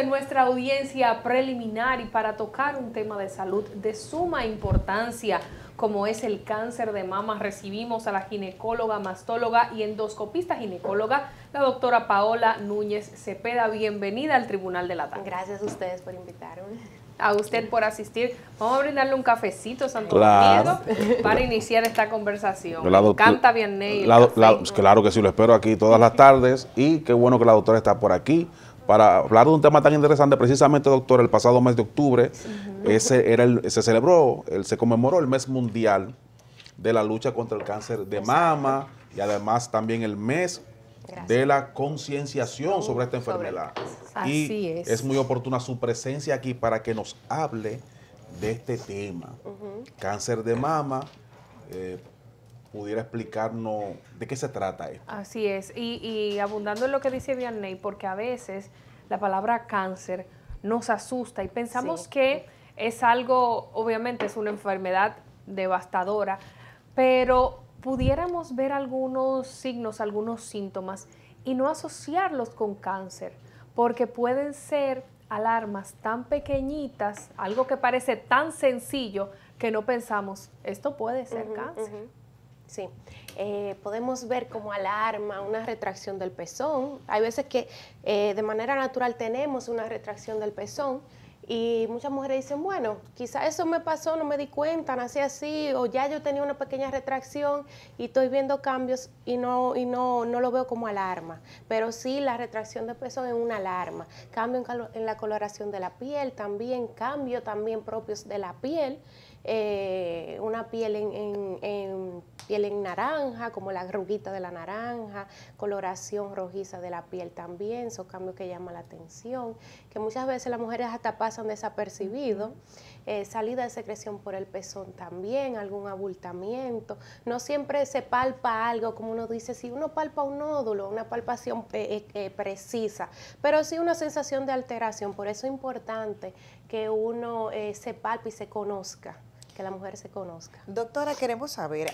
en nuestra audiencia preliminar y para tocar un tema de salud de suma importancia como es el cáncer de mama, recibimos a la ginecóloga, mastóloga y endoscopista ginecóloga, la doctora Paola Núñez Cepeda. Bienvenida al Tribunal de la Tarde. Gracias a ustedes por invitarme a usted por asistir. Vamos a brindarle un cafecito, Santo para iniciar esta conversación. La Canta bien, Ney. claro que sí, lo espero aquí todas las tardes y qué bueno que la doctora está por aquí para hablar de un tema tan interesante, precisamente, doctor, el pasado mes de octubre ese era se celebró, se conmemoró el mes mundial de la lucha contra el cáncer de mama y además también el mes de la concienciación sobre esta enfermedad. Y es. muy oportuna su presencia aquí para que nos hable de este tema. Cáncer de mama, eh, pudiera explicarnos de qué se trata esto. Así es, y, abundando en lo que dice Vianney, porque a veces la palabra cáncer nos asusta y pensamos que es algo, obviamente es una enfermedad devastadora, pero pudiéramos ver algunos signos, algunos síntomas y no asociarlos con cáncer, porque pueden ser alarmas tan pequeñitas, algo que parece tan sencillo que no pensamos, esto puede ser cáncer. Sí, eh, podemos ver como alarma, una retracción del pezón. Hay veces que eh, de manera natural tenemos una retracción del pezón y muchas mujeres dicen, bueno, quizá eso me pasó, no me di cuenta, nací así, o ya yo tenía una pequeña retracción y estoy viendo cambios y no, y no, no lo veo como alarma. Pero sí, la retracción del pezón es una alarma. Cambio en, en la coloración de la piel, también cambio también propios de la piel eh, una piel en, piel en naranja, como la ruguita de la naranja, coloración rojiza de la piel también, son cambios que llaman la atención, que muchas veces las mujeres hasta pasan desapercibido, eh, salida de secreción por el pezón también, algún abultamiento, no siempre se palpa algo, como uno dice, si uno palpa un nódulo, una palpación eh, eh, precisa, pero sí una sensación de alteración, por eso es importante que uno se palpe y se conozca que la mujer se conozca. Doctora, queremos saber,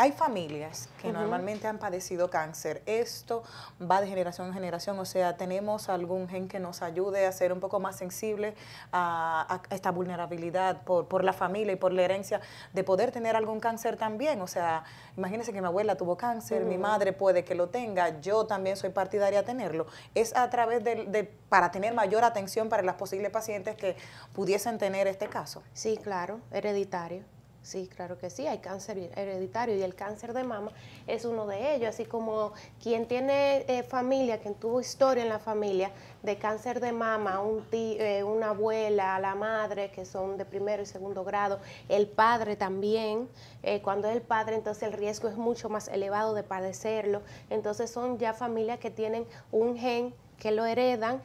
hay familias que normalmente han padecido cáncer. Esto va de generación en generación, o sea, tenemos algún gen que nos ayude a ser un poco más sensible a, esta vulnerabilidad por, la familia y por la herencia de poder tener algún cáncer también. O sea, imagínense que mi abuela tuvo cáncer, mi madre puede que lo tenga, yo también soy partidaria a tenerlo. Es a través de, para tener mayor atención para las posibles pacientes que pudiesen tener este caso. Sí, claro, hereditario. Sí, claro que sí, hay cáncer hereditario y el cáncer de mama es uno de ellos, así como quien tiene eh, familia, quien tuvo historia en la familia de cáncer de mama, un eh, una abuela, la madre, que son de primero y segundo grado, el padre también, eh, cuando es el padre entonces el riesgo es mucho más elevado de padecerlo, entonces son ya familias que tienen un gen que lo heredan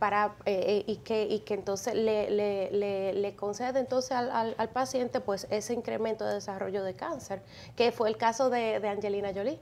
para, eh, eh, y, que, y que entonces le, le, le, concede entonces al, al, paciente pues ese incremento de desarrollo de cáncer, que fue el caso de Angelina Jolie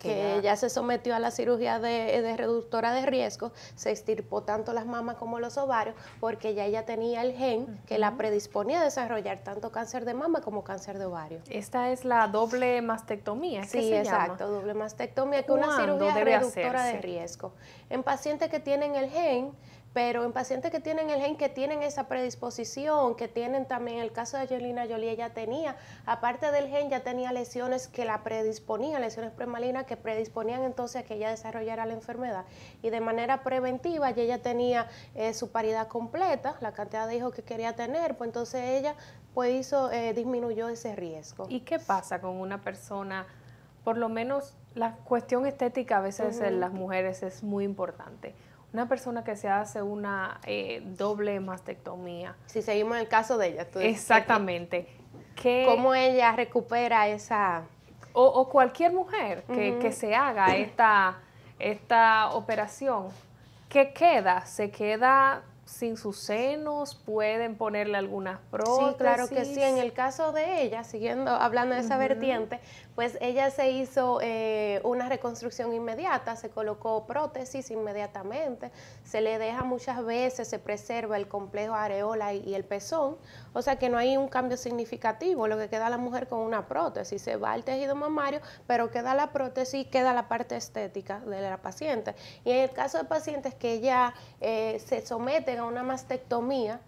que ella se sometió a la cirugía de, reductora de riesgo, se extirpó tanto las mamas como los ovarios, porque ya ella tenía el gen que la predisponía a desarrollar tanto cáncer de mama como cáncer de ovario. Esta es la doble mastectomía, ¿es sí, exacto, doble mastectomía, que es una cirugía reductora de riesgo. En pacientes que tienen el gen, pero en pacientes que tienen el gen, que tienen esa predisposición, que tienen también el caso de Yolina, Jolie, ella tenía, aparte del gen, ya tenía lesiones que la predisponían, lesiones premalinas que predisponían entonces a que ella desarrollara la enfermedad. Y de manera preventiva, ya ella tenía eh, su paridad completa, la cantidad de hijos que quería tener, pues entonces ella pues hizo, eh, disminuyó ese riesgo. ¿Y qué pasa con una persona, por lo menos la cuestión estética a veces en las mujeres es muy importante? una persona que se hace una eh, doble mastectomía. Si seguimos el caso de ella. Tú Exactamente. ¿Cómo ella recupera esa...? O, cualquier mujer que, se haga esta, esta operación, ¿qué queda? ¿Se queda sin sus senos? ¿Pueden ponerle algunas prótesis? claro que sí. En el caso de ella, siguiendo hablando de esa vertiente, pues ella se hizo eh, una reconstrucción inmediata, se colocó prótesis inmediatamente, se le deja muchas veces, se preserva el complejo areola y, el pezón, o sea que no hay un cambio significativo, lo que queda la mujer con una prótesis, se va el tejido mamario, pero queda la prótesis, y queda la parte estética de la paciente. Y en el caso de pacientes que ya eh, se someten a una mastectomía,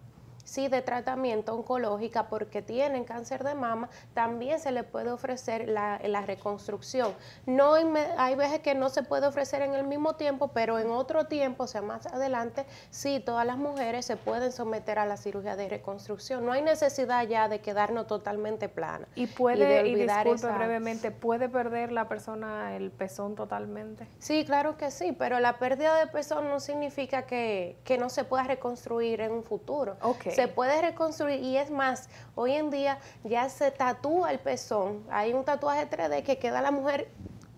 sí de tratamiento oncológica porque tienen cáncer de mama, también se le puede ofrecer la, reconstrucción. No hay veces que no se puede ofrecer en el mismo tiempo, pero en otro tiempo, o sea, más adelante, sí, todas las mujeres se pueden someter a la cirugía de reconstrucción. No hay necesidad ya de quedarnos totalmente plana. Y puede, y, y disculpe brevemente, ¿puede perder la persona el pezón totalmente? Sí, claro que sí, pero la pérdida de pezón no significa que, no se pueda reconstruir en un futuro. Ok. Se puede reconstruir y es más, hoy en día ya se tatúa el pezón. Hay un tatuaje 3D que queda la mujer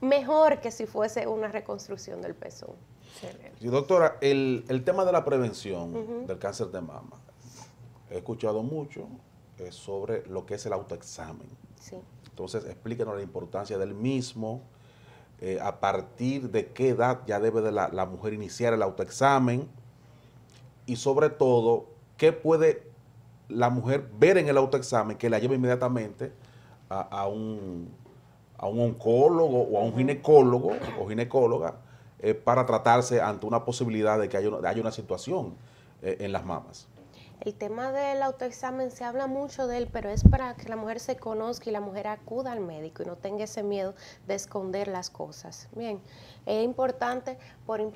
mejor que si fuese una reconstrucción del pezón. doctora, el, tema de la prevención del cáncer de mama, he escuchado mucho eh, sobre lo que es el autoexamen. Sí. Entonces, explíquenos la importancia del mismo, eh, a partir de qué edad ya debe de la, la, mujer iniciar el autoexamen y sobre todo ¿qué puede la mujer ver en el autoexamen que la lleve inmediatamente a, un, a un, oncólogo o a un ginecólogo o ginecóloga eh, para tratarse ante una posibilidad de que haya una, situación eh, en las mamas? El tema del autoexamen se habla mucho de él, pero es para que la mujer se conozca y la mujer acuda al médico y no tenga ese miedo de esconder las cosas. Bien, es importante por,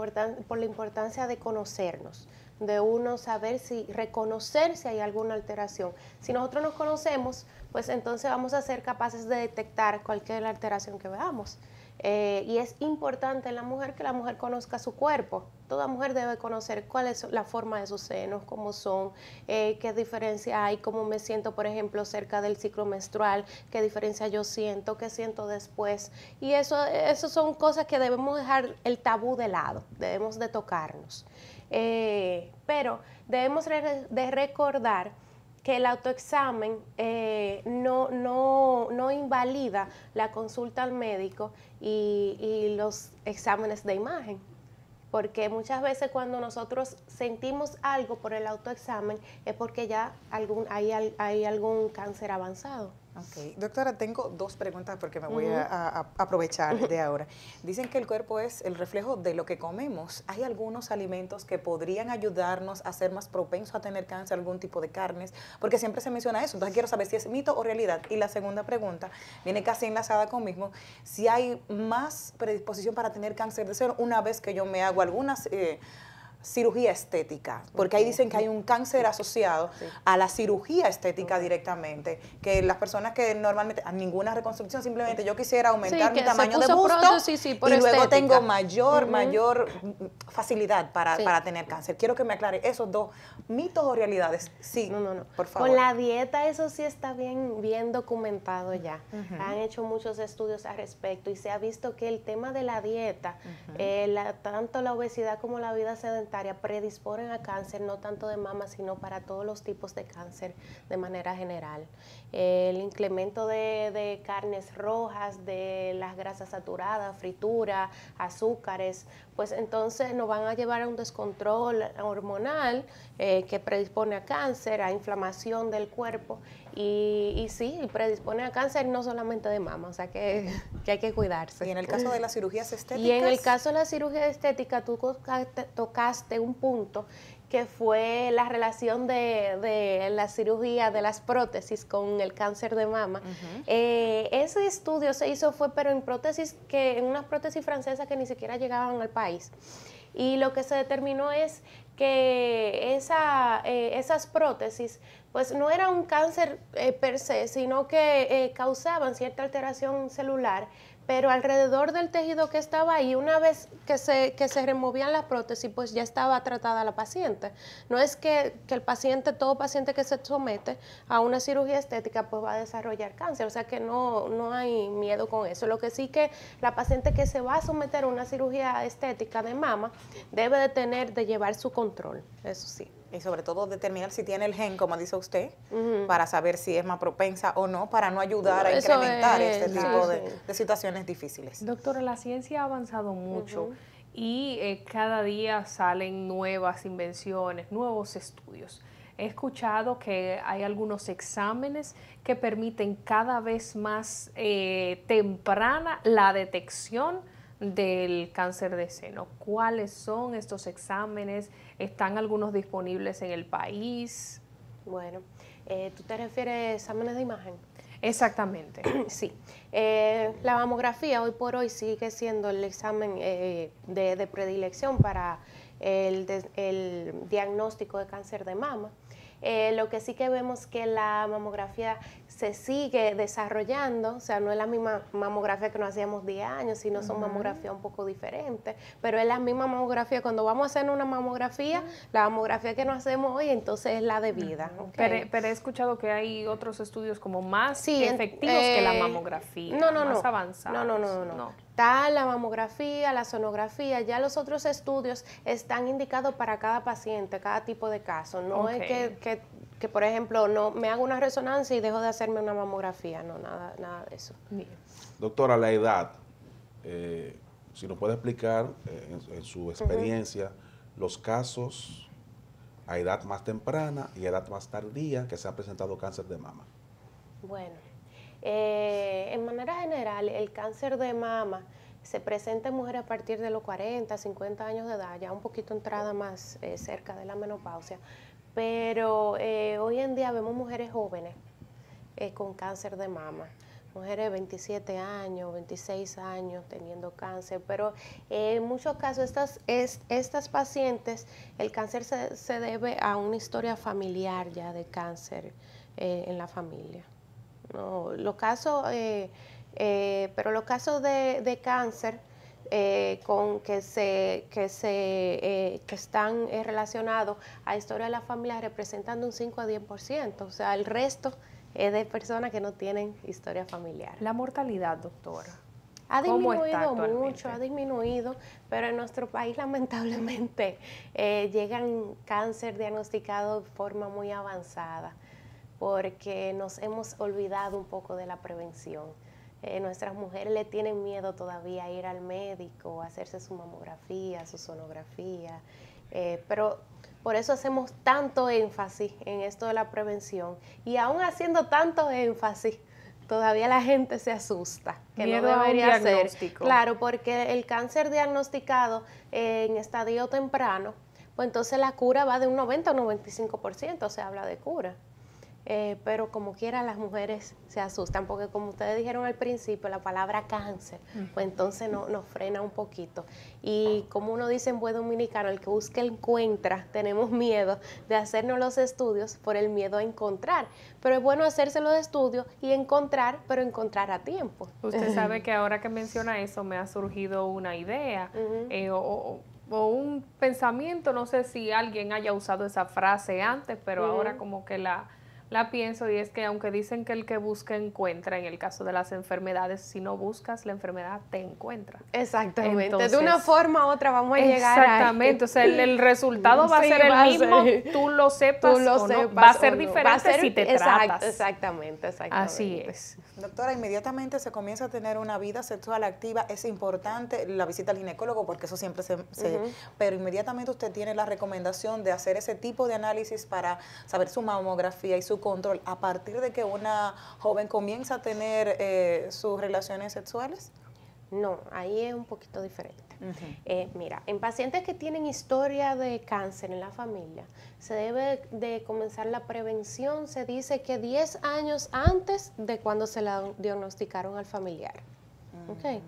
por la importancia de conocernos de uno saber si reconocer si hay alguna alteración. Si nosotros nos conocemos, pues entonces vamos a ser capaces de detectar cualquier alteración que veamos. Eh, y es importante en la mujer que la mujer conozca su cuerpo. Toda mujer debe conocer cuál es la forma de sus senos, cómo son, eh, qué diferencia hay, cómo me siento, por ejemplo, cerca del ciclo menstrual, qué diferencia yo siento, qué siento después. Y eso, son cosas que debemos dejar el tabú de lado, debemos de tocarnos. Eh, pero debemos de recordar que el autoexamen no, no invalida la consulta al médico y, los exámenes de imagen porque muchas veces cuando nosotros sentimos algo por el autoexamen es porque ya algún, hay algún cáncer avanzado. Doctora, tengo dos preguntas porque me voy a, aprovechar de ahora. Dicen que el cuerpo es el reflejo de lo que comemos. ¿Hay algunos alimentos que podrían ayudarnos a ser más propensos a tener cáncer, algún tipo de carnes? Porque siempre se menciona eso. Entonces quiero saber si es mito o realidad. Y la segunda pregunta viene casi enlazada con mismo. Si hay más predisposición para tener cáncer de cero, una vez que yo me hago algunas... Eh, cirugía estética, porque ahí dicen que hay un cáncer asociado a la cirugía estética directamente, que las personas que normalmente a ninguna reconstrucción simplemente yo quisiera aumentar mi tamaño de busto y luego tengo mayor mayor facilidad para, tener cáncer. Quiero que me aclare esos dos mitos o realidades. Sí. No, Por favor. Con la dieta eso sí está bien bien documentado ya. Han hecho muchos estudios al respecto y se ha visto que el tema de la dieta, eh, tanto la obesidad como la vida sedentaria predisponen a cáncer, no tanto de mama, sino para todos los tipos de cáncer de manera general el incremento de, de, carnes rojas, de las grasas saturadas, fritura, azúcares, pues entonces nos van a llevar a un descontrol hormonal eh, que predispone a cáncer, a inflamación del cuerpo y, y, sí, predispone a cáncer no solamente de mama, o sea que, que, hay que cuidarse. Y en el caso de las cirugías estéticas. Y en el caso de la cirugía estética, tú tocaste un punto que fue la relación de, la cirugía de las prótesis con el cáncer de mama. Eh, ese estudio se hizo fue, pero en prótesis que en unas prótesis francesas que ni siquiera llegaban al país. Y lo que se determinó es que eh, esas prótesis, pues no era un cáncer eh, per se, sino que causaban cierta alteración celular pero alrededor del tejido que estaba ahí, una vez que se, que se removían las prótesis, pues ya estaba tratada la paciente. No es que, que, el paciente, todo paciente que se somete a una cirugía estética, pues va a desarrollar cáncer, o sea que no, no hay miedo con eso. Lo que sí que la paciente que se va a someter a una cirugía estética de mama debe de tener, de llevar su control, eso sí y sobre todo determinar si tiene el gen, como dice usted, para saber si es más propensa o no, para no ayudar a incrementar este tipo de, situaciones difíciles. Doctora, la ciencia ha avanzado mucho y eh, cada día salen nuevas invenciones, nuevos estudios. He escuchado que hay algunos exámenes que permiten cada vez más eh, temprana la detección del cáncer de seno. ¿Cuáles son estos exámenes? ¿Están algunos disponibles en el país? Bueno, eh, ¿tú te refieres a exámenes de imagen? Exactamente. Sí. Eh, la mamografía hoy por hoy sigue siendo el examen eh, de, predilección para el, el diagnóstico de cáncer de mama. Eh, lo que sí que vemos que la mamografía se sigue desarrollando, o sea, no es la misma mamografía que nos hacíamos 10 años, sino son mamografías un poco diferentes, pero es la misma mamografía. Cuando vamos a hacer una mamografía, la mamografía que nos hacemos hoy, entonces es la de vida. pero, he escuchado que hay otros estudios como más efectivos que la eh, mamografía, no, no, más no, No, no, no, no. no la mamografía, la sonografía, ya los otros estudios están indicados para cada paciente, cada tipo de caso. No es que, que, por ejemplo, no me hago una resonancia y dejo de hacerme una mamografía, no, nada, nada de eso. Doctora, la edad, eh, si nos puede explicar eh, en, su experiencia los casos a edad más temprana y a edad más tardía que se ha presentado cáncer de mama. Bueno. Eh, en manera general, el cáncer de mama se presenta en mujeres a partir de los 40, 50 años de edad, ya un poquito entrada más eh, cerca de la menopausia, pero eh, hoy en día vemos mujeres jóvenes con cáncer de mama mujeres de 27 años, 26 años teniendo cáncer, pero en muchos casos estas, pacientes, el cáncer se, se, debe a una historia familiar ya de cáncer en la familia. No, los casos, eh, eh, pero los casos de, cáncer eh, con que se que se que están relacionados a historia de la familia representando un 5 a 10%, o sea, el resto es de personas que no tienen historia familiar. La mortalidad, doctora. Ha disminuido mucho, ha disminuido, pero en nuestro país lamentablemente llegan cáncer diagnosticado de forma muy avanzada porque nos hemos olvidado un poco de la prevención. Eh, nuestras mujeres le tienen miedo todavía a ir al médico, a hacerse su mamografía, su sonografía, eh, pero por eso hacemos tanto énfasis en esto de la prevención y aún haciendo tanto énfasis, todavía la gente se asusta, que debería a ser. Claro, porque el cáncer diagnosticado en estadio temprano, pues entonces la cura va de un 90 a un 95%, se habla de cura. Eh, pero como quiera las mujeres se asustan, porque como ustedes dijeron al principio, la palabra cáncer, mm. pues entonces nos frena un poquito. Y como uno dice en buen dominicano, el que busca encuentra, tenemos miedo de hacernos los estudios por el miedo a encontrar, pero es bueno hacerse los estudios y encontrar, pero encontrar a tiempo. Usted sabe que ahora que menciona eso me ha surgido una idea eh, o, un pensamiento, no sé si alguien haya usado esa frase antes, pero ahora como que la, la pienso y es que aunque dicen que el que busca encuentra, en el caso de las enfermedades, si no buscas la enfermedad te encuentra. Exactamente. de una forma u otra vamos a llegar Exactamente. O sea, el, resultado va a ser el mismo, tú lo sepas tú lo o no. Va a ser diferente si te tratas. Exactamente, exactamente. Así es. Doctora, inmediatamente se comienza a tener una vida sexual activa. Es importante la visita al ginecólogo porque eso siempre se... Pero inmediatamente usted tiene la recomendación de hacer ese tipo de análisis para saber su mamografía y su control a partir de que una joven comienza a tener eh, sus relaciones sexuales? No, ahí es un poquito diferente. Eh, mira, en pacientes que tienen historia de cáncer en la familia, se debe de comenzar la prevención, se dice que 10 años antes de cuando se la diagnosticaron al familiar. Mm.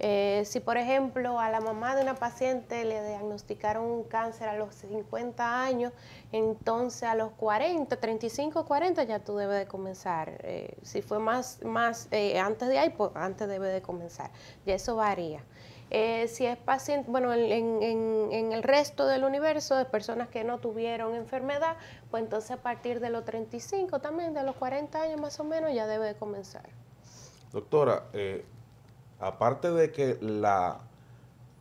Eh, si, por ejemplo, a la mamá de una paciente le diagnosticaron un cáncer a los 50 años, entonces a los 40, 35, 40 ya tú debes de comenzar. Eh, si fue más, más eh, antes de ahí, pues antes debe de comenzar. Ya eso varía. si es paciente, bueno, en, el resto del universo de personas que no tuvieron enfermedad, pues entonces a partir de los 35 también, de los 40 años más o menos, ya debe de comenzar. Doctora, eh, aparte de que la,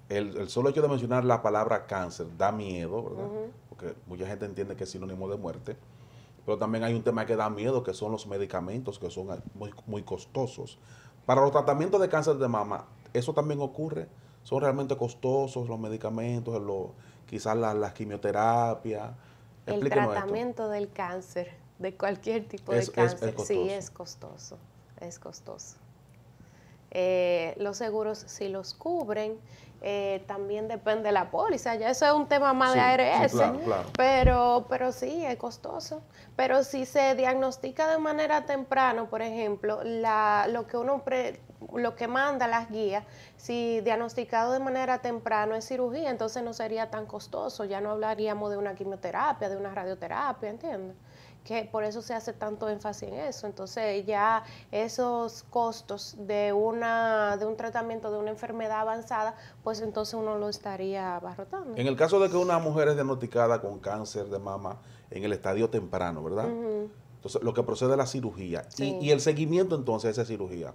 el, solo hecho de mencionar la palabra cáncer da miedo, ¿verdad? Porque mucha gente entiende que es sinónimo de muerte. Pero también hay un tema que da miedo, que son los medicamentos, que son muy, costosos. Para los tratamientos de cáncer de mama, eso también ocurre. Son realmente costosos los medicamentos, quizás las la quimioterapias. El tratamiento del cáncer, de cualquier tipo de cáncer, sí es costoso, es costoso. Eh, los seguros si los cubren. Eh, también depende de la póliza, ya eso es un tema más de ARS, Pero, pero sí, es costoso. Pero si se diagnostica de manera temprana, por ejemplo, la, lo que uno lo que manda las guías, si diagnosticado de manera temprana es cirugía, entonces no sería tan costoso, ya no hablaríamos de una quimioterapia, de una radioterapia, ¿entiendes? que por eso se hace tanto énfasis en eso. Entonces ya esos costos de, una, de un tratamiento de una enfermedad avanzada, pues entonces uno lo estaría abarrotando. En el caso de que una mujer es diagnosticada con cáncer de mama en el estadio temprano, ¿verdad? Entonces lo que procede es la cirugía y, el seguimiento entonces de esa cirugía.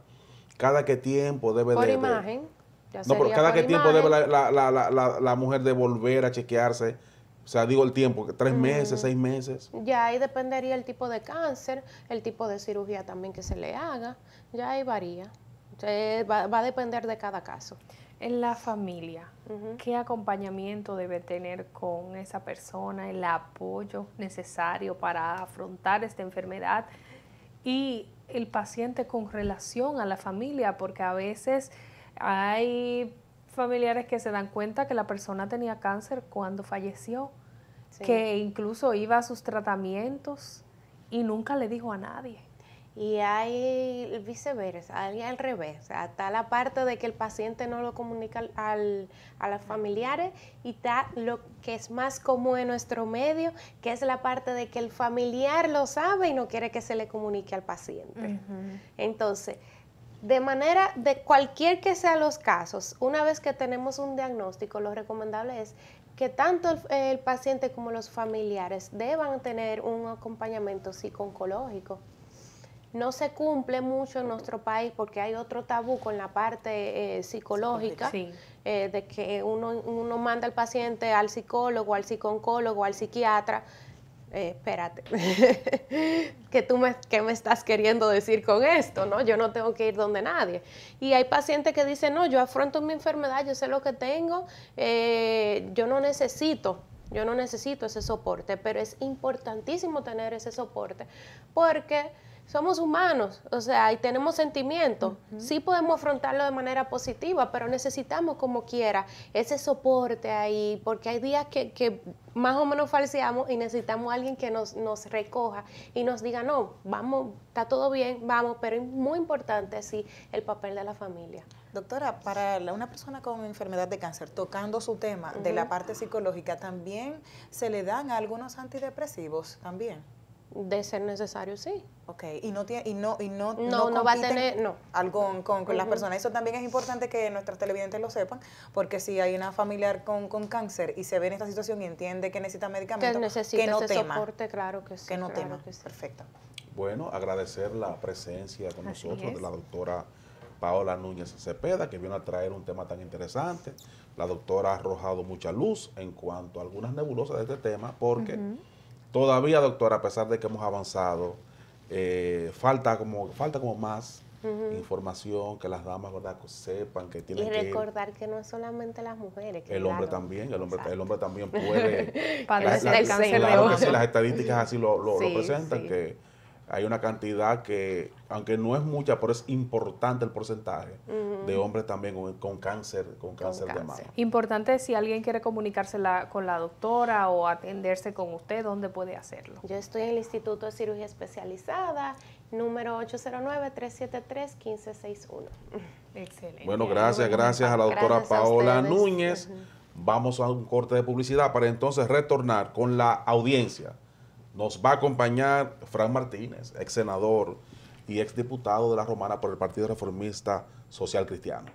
Cada que tiempo debe por de... Imagen. no, pero cada que tiempo debe la, la, la, la mujer de volver a chequearse o sea, digo el tiempo, tres meses, mm. seis meses. Ya ahí dependería el tipo de cáncer, el tipo de cirugía también que se le haga, ya ahí varía. Eh, va, a depender de cada caso. En la familia, ¿qué acompañamiento debe tener con esa persona, el apoyo necesario para afrontar esta enfermedad? Y el paciente con relación a la familia, porque a veces hay familiares que se dan cuenta que la persona tenía cáncer cuando falleció que incluso iba a sus tratamientos y nunca le dijo a nadie. Y hay viceversa, hay al revés. Está la parte de que el paciente no lo comunica al, a los familiares y está lo que es más común en nuestro medio, que es la parte de que el familiar lo sabe y no quiere que se le comunique al paciente. Entonces, de manera, de cualquier que sean los casos, una vez que tenemos un diagnóstico, lo recomendable es que tanto el, paciente como los familiares deban tener un acompañamiento psico-oncológico. No se cumple mucho en nuestro país porque hay otro tabú con la parte eh, psicológica, eh, de que uno, uno manda al paciente al psicólogo, al psiconcólogo, al psiquiatra, eh, espérate, tú me, ¿qué me estás queriendo decir con esto? ¿no? Yo no tengo que ir donde nadie. Y hay pacientes que dicen, no, yo afronto mi enfermedad, yo sé lo que tengo, eh, yo no necesito yo no necesito ese soporte, pero es importantísimo tener ese soporte porque somos humanos, o sea, y tenemos sentimientos. Sí podemos afrontarlo de manera positiva, pero necesitamos como quiera ese soporte ahí, porque hay días que, más o menos falseamos y necesitamos a alguien que nos, recoja y nos diga, no, vamos, está todo bien, vamos, pero es muy importante, sí, el papel de la familia. Doctora, para una persona con enfermedad de cáncer, tocando su tema de la parte psicológica, ¿también se le dan algunos antidepresivos? También de ser necesario, sí. Ok, y no, tiene, y no, y no, no, va a tener no. algo con, las personas. Eso también es importante que nuestras televidentes lo sepan, porque si hay una familiar con, cáncer y se ve en esta situación y entiende que necesita medicamentos, que, no tema. claro que Que no tema, que perfecto. Bueno, agradecer la presencia con nosotros de la doctora Paola Núñez Cepeda, que vino a traer un tema tan interesante. La doctora ha arrojado mucha luz en cuanto a algunas nebulosas de este tema, porque... Todavía, doctora, a pesar de que hemos avanzado, eh, falta, como, falta como más información, que las damas ¿verdad? sepan que tienen que... Y recordar que, no es solamente las mujeres. Que el hombre también, el hombre, el hombre también puede... Padecer el cáncer claro que sí, las estadísticas así lo, presentan, que hay una cantidad que, aunque no es mucha, pero es importante el porcentaje de hombres también con, cáncer, con, cáncer, de mama. Importante si alguien quiere comunicarse con la doctora o atenderse con usted, ¿dónde puede hacerlo? Yo estoy en el Instituto de Cirugía Especializada, número 809-373-1561. Excelente. Bueno, gracias, gracias a la doctora Paola Núñez. Vamos a un corte de publicidad para entonces retornar con la audiencia. Nos va a acompañar Fran Martínez, ex senador y exdiputado de la Romana por el Partido Reformista Social Cristiano.